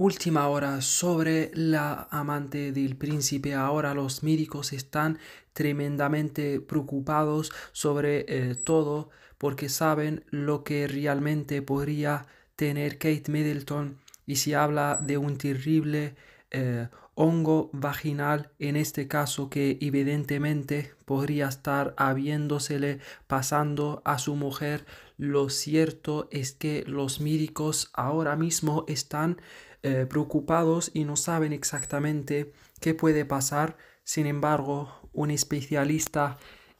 Última hora sobre la amante del príncipe. Ahora los médicos están tremendamente preocupados sobre eh, todo porque saben lo que realmente podría tener Kate Middleton y se habla de un terrible eh, hongo vaginal en este caso que evidentemente podría estar habiéndosele pasando a su mujer lo cierto es que los médicos ahora mismo están eh, preocupados y no saben exactamente qué puede pasar. Sin embargo, un especialista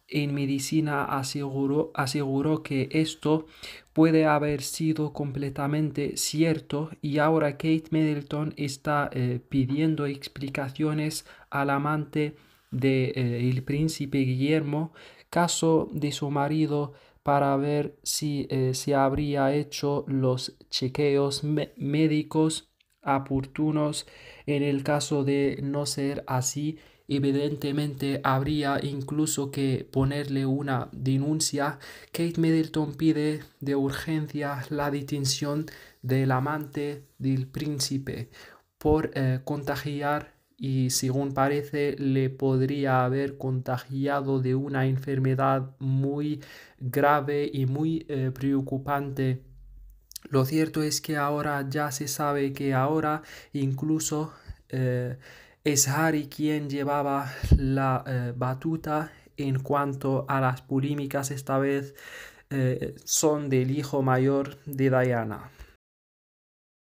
en medicina aseguró, aseguró, que esto puede haber sido completamente cierto y ahora Kate Middleton está eh, pidiendo explicaciones al amante del de, eh, el príncipe Guillermo, caso de su marido para ver si eh, se habría hecho los chequeos médicos oportunos. En el caso de no ser así, evidentemente habría incluso que ponerle una denuncia. Kate Middleton pide de urgencia la detención del amante del príncipe por eh, contagiar y según parece le podría haber contagiado de una enfermedad muy grave y muy eh, preocupante. Lo cierto es que ahora ya se sabe que ahora incluso eh, es Harry quien llevaba la eh, batuta en cuanto a las polémicas esta vez son del hijo mayor de Diana.